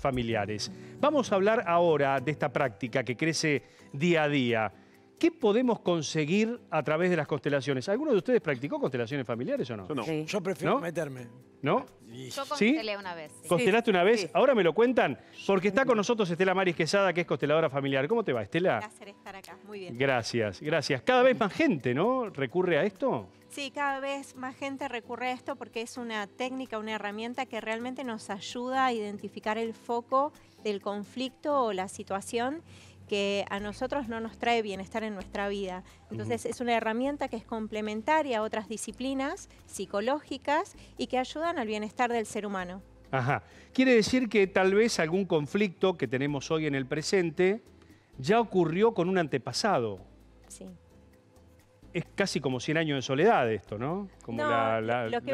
familiares. Vamos a hablar ahora de esta práctica que crece día a día. ¿Qué podemos conseguir a través de las constelaciones? ¿Alguno de ustedes practicó constelaciones familiares o no? Yo no. Yo prefiero meterme. ¿No? Yo constelé una vez. ¿Costelaste una vez? Ahora me lo cuentan. Porque está con nosotros Estela Maris Quesada, que es consteladora familiar. ¿Cómo te va, Estela? Un placer estar acá. Muy bien. Gracias, gracias. Cada vez más gente, ¿no? ¿Recurre a esto? Sí, cada vez más gente recurre a esto porque es una técnica, una herramienta que realmente nos ayuda a identificar el foco del conflicto o la situación que a nosotros no nos trae bienestar en nuestra vida. Entonces es una herramienta que es complementaria a otras disciplinas psicológicas y que ayudan al bienestar del ser humano. Ajá. Quiere decir que tal vez algún conflicto que tenemos hoy en el presente ya ocurrió con un antepasado. Sí es casi como 100 años de soledad esto, ¿no? Como la,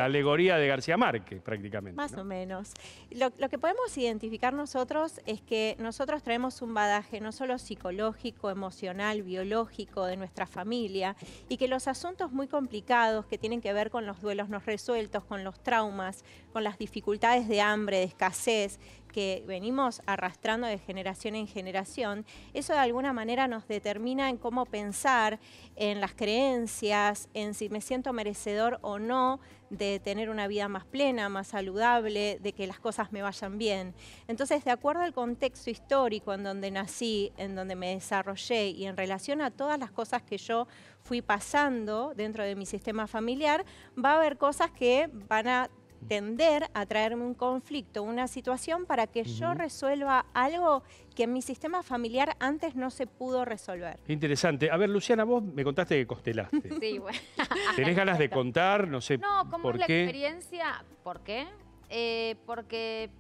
alegoría de García Márquez prácticamente. Más o menos. Lo, lo, que podemos identificar nosotros es que nosotros traemos un badaje no solo psicológico, emocional, biológico de nuestra familia y que los asuntos muy complicados que tienen que ver con los duelos no resueltos, con los traumas, con las dificultades de hambre, de escasez, que venimos arrastrando de generación en generación, eso de alguna manera nos determina en cómo pensar, en las creencias, en si me siento merecedor o no de tener una vida más plena, más saludable, de que las cosas me vayan bien. Entonces, de acuerdo al contexto histórico en donde nací, en donde me desarrollé y en relación a todas las cosas que yo fui pasando dentro de mi sistema familiar, va a haber cosas que van a tender a traerme un conflicto, una situación para que yo resuelva algo que en mi sistema familiar antes no se pudo resolver. interesante. A ver, Luciana, vos me contaste que costelaste. sí, bueno. ¿Tenés ganas de contar? No sé por la qué? experiencia? ¿Por qué? Eh, porque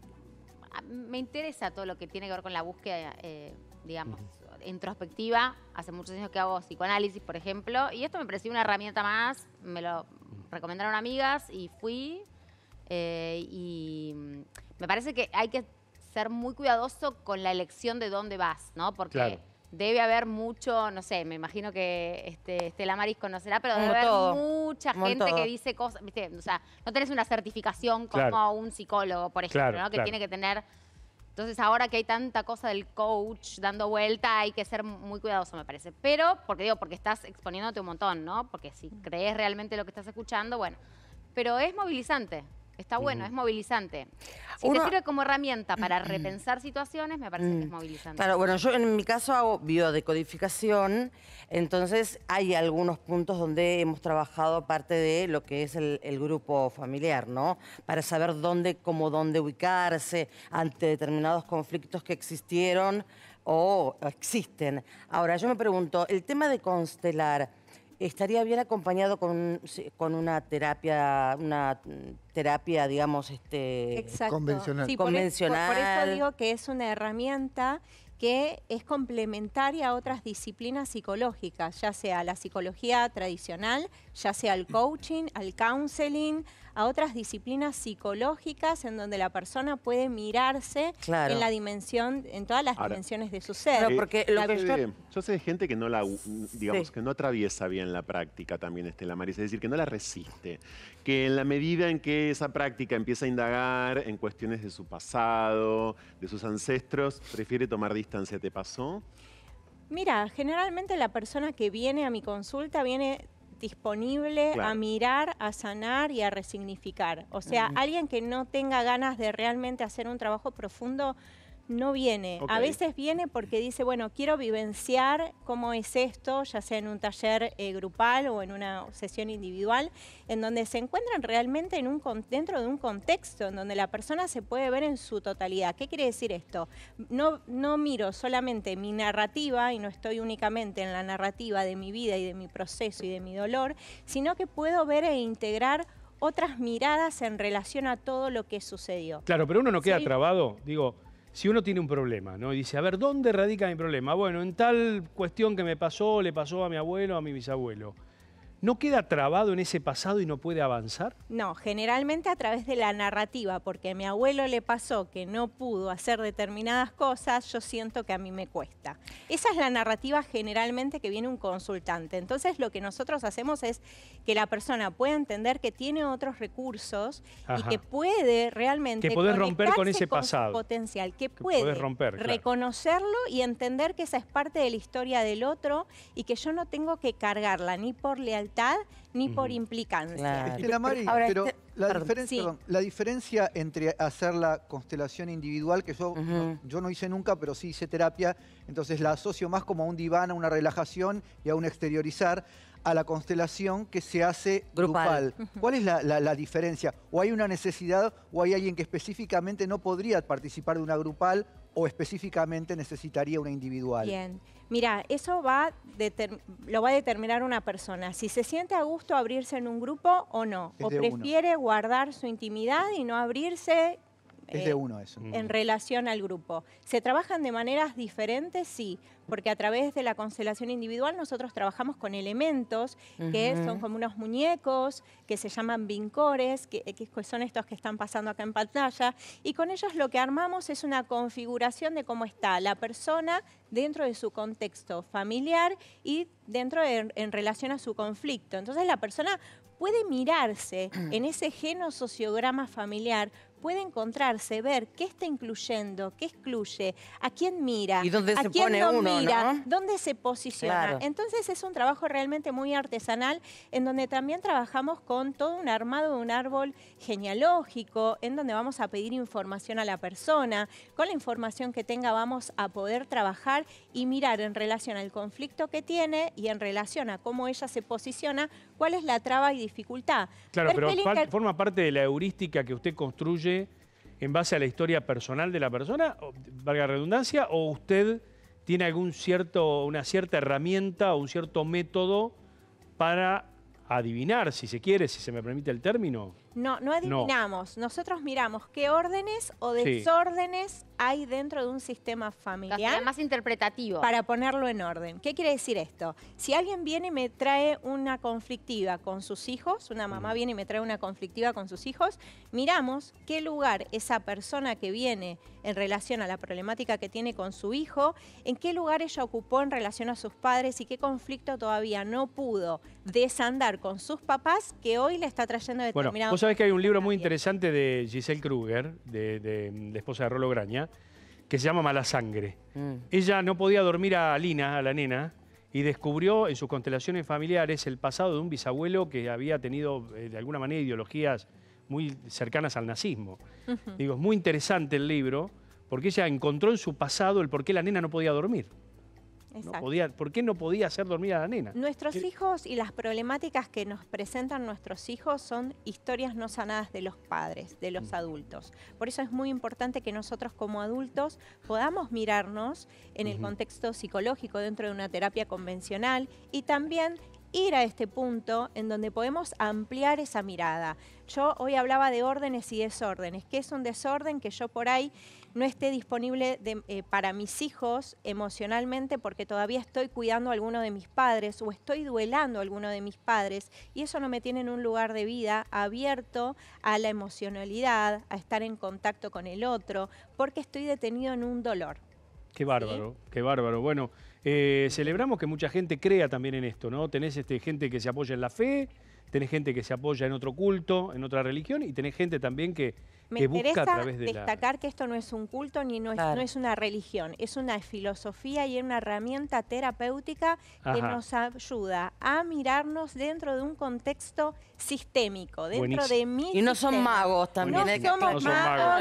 me interesa todo lo que tiene que ver con la búsqueda, eh, digamos, introspectiva. Hace muchos años que hago psicoanálisis, por ejemplo, y esto me pareció una herramienta más. Me lo recomendaron amigas y fui eh, y mm, me parece que hay que ser muy cuidadoso con la elección de dónde vas, ¿no? Porque debe haber mucho, no sé, me imagino que este, Estela Maris conocerá, pero debe haber mucha gente que dice cosas, ¿viste? o sea, no tenés una certificación como un psicólogo, por ejemplo, ¿no? Que tiene que tener... Entonces ahora que hay tanta cosa del coach dando vuelta, hay que ser muy cuidadoso, me parece. Pero, porque digo, porque estás exponiéndote un montón, ¿no? Porque si mm. crees realmente lo que estás escuchando, bueno. Pero es movilizante. Está bueno, es movilizante. Si Uno... sirve como herramienta para repensar situaciones, me parece que es mm. movilizante. Claro, bueno, yo en mi caso hago biodecodificación, entonces hay algunos puntos donde hemos trabajado parte de lo que es el, el grupo familiar, ¿no? Para saber dónde, cómo dónde ubicarse ante determinados conflictos que existieron o existen. Ahora, yo me pregunto, el tema de constelar Estaría bien acompañado con, con una terapia, una terapia, digamos, este convencional. Por, eso digo que es una herramienta que es complementaria a otras disciplinas psicológicas, ya sea la psicología tradicional, ya sea el coaching, al counseling, a otras disciplinas psicológicas en donde la persona puede mirarse en la dimensión, en todas las dimensiones de su ser. porque yo, sé De, gente que no la, digamos, que no atraviesa bien la práctica también, Estela Maris, es decir, que no la resiste, que en la medida en que esa práctica empieza a indagar en cuestiones de su pasado, de sus ancestros, prefiere tomar distancia. ¿Te pasó? Mira, generalmente la persona que viene a mi consulta viene disponible a mirar, a sanar y a resignificar. O sea, alguien que no tenga ganas de realmente hacer un trabajo profundo, no viene. A veces viene porque dice, bueno, quiero vivenciar cómo es esto, ya sea en un taller eh, grupal o en una sesión individual, en donde se encuentran realmente en un, dentro de un contexto, en donde la persona se puede ver en su totalidad. ¿Qué quiere decir esto? No, miro solamente mi narrativa y no estoy únicamente en la narrativa de mi vida y de mi proceso y de mi dolor, sino que puedo ver e integrar otras miradas en relación a todo lo que sucedió. Claro, pero uno no queda trabado, digo, si uno tiene un problema, ¿no? Y dice, a ver, ¿dónde radica mi problema? Bueno, en tal cuestión que me pasó, le pasó a mi abuelo, a mi bisabuelo. ¿No queda trabado en ese pasado y no puede avanzar? No, generalmente a través de la narrativa, porque a mi abuelo le pasó que no pudo hacer determinadas cosas, yo siento que a mí me cuesta. Esa es la narrativa generalmente que viene un consultante. Entonces lo que nosotros hacemos es que la persona pueda entender que tiene otros recursos y que puede realmente... Que romper con ese pasado. potencial, que, puede reconocerlo y entender que esa es parte de la historia del otro y que yo no tengo que cargarla ni por lealtad ni por implicancia. Estela Mari, pero este, la, diferencia, entre hacer la constelación individual, que yo, no, yo no hice nunca, pero sí hice terapia, entonces la asocio más como a un diván, a una relajación y a un exteriorizar, a la constelación que se hace grupal. ¿Cuál es la, diferencia? ¿O hay una necesidad o hay alguien que específicamente no podría participar de una grupal o específicamente necesitaría una individual? Bien. Mira, eso va lo va a determinar una persona, si se siente a gusto abrirse en un grupo o no, o prefiere guardar su intimidad y no abrirse es de eh, uno eso. En mm. relación al grupo. ¿Se trabajan de maneras diferentes? Sí, porque a través de la constelación individual nosotros trabajamos con elementos que son como unos muñecos que se llaman vincores, eh, que, son estos que están pasando acá en pantalla, y con ellos lo que armamos es una configuración de cómo está la persona dentro de su contexto familiar y dentro en relación a su conflicto. Entonces la persona puede mirarse en ese geno sociograma familiar puede encontrarse, ver qué está incluyendo, qué excluye, a quién mira, dónde a se quién no mira, dónde se posiciona. Entonces es un trabajo realmente muy artesanal en donde también trabajamos con todo un armado de un árbol genealógico, en donde vamos a pedir información a la persona. Con la información que tenga vamos a poder trabajar y mirar en relación al conflicto que tiene y en relación a cómo ella se posiciona, cuál es la traba y dificultad. Claro, pero, forma parte de la heurística que usted construye en base a la historia personal de la persona, valga redundancia, o usted tiene algún cierto, una cierta herramienta o un cierto método para adivinar, si se quiere, si se me permite el término? No, no adivinamos. Nosotros miramos qué órdenes o desórdenes hay dentro de un sistema familiar. más interpretativo. Para ponerlo en orden. ¿Qué quiere decir esto? Si alguien viene y me trae una conflictiva con sus hijos, una mamá viene y me trae una conflictiva con sus hijos, miramos qué lugar esa persona que viene en relación a la problemática que tiene con su hijo, en qué lugar ella ocupó en relación a sus padres y qué conflicto todavía no pudo desandar con sus papás que hoy le está trayendo determinados ¿Sabes que hay un libro muy interesante de Giselle Kruger, de, mm, la esposa de Rolo Graña, que se llama Mala Sangre. Mm. Ella no podía dormir a Lina, a la nena, y descubrió en sus constelaciones familiares el pasado de un bisabuelo que había tenido eh, de alguna manera ideologías muy cercanas al nazismo. Digo, es muy interesante el libro porque ella encontró en su pasado el por qué la nena no podía dormir podía, ¿Por qué no podía hacer dormir a la nena? Nuestros hijos y las problemáticas que nos presentan nuestros hijos son historias no sanadas de los padres, de los mm. adultos. Por eso es muy importante que nosotros como adultos podamos mirarnos en el contexto psicológico dentro de una terapia convencional y también ir a este punto en donde podemos ampliar esa mirada. Yo hoy hablaba de órdenes y desórdenes. que es un desorden que yo por ahí no esté disponible eh, para mis hijos emocionalmente porque todavía estoy cuidando a alguno de mis padres o estoy duelando a alguno de mis padres y eso no me tiene en un lugar de vida abierto a la emocionalidad, a estar en contacto con el otro, porque estoy detenido en un dolor. Qué bárbaro, qué bárbaro. Bueno, eh, celebramos que mucha gente crea también en esto, ¿no? Tenés este, gente que se apoya en la fe, tenés gente que se apoya en otro culto, en otra religión, y tenés gente también que, me interesa destacar que esto no es un culto ni no es, una religión, es una filosofía y una herramienta terapéutica que nos ayuda a mirarnos dentro de un contexto sistémico, dentro de mí Y no son magos también. No, somos magos, no,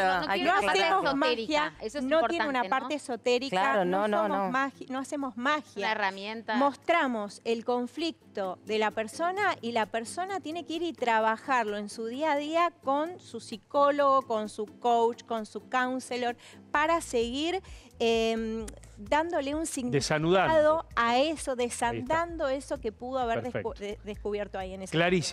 hacemos magia, no tiene una parte esotérica, no, no hacemos magia. herramienta. Mostramos el conflicto de la persona y la persona tiene que ir y trabajarlo en su día a día con su psicólogo, con su coach, con su counselor, para seguir em, dándole un significado a eso, desandando eso que pudo haber descubierto ahí en ese Clarísimo.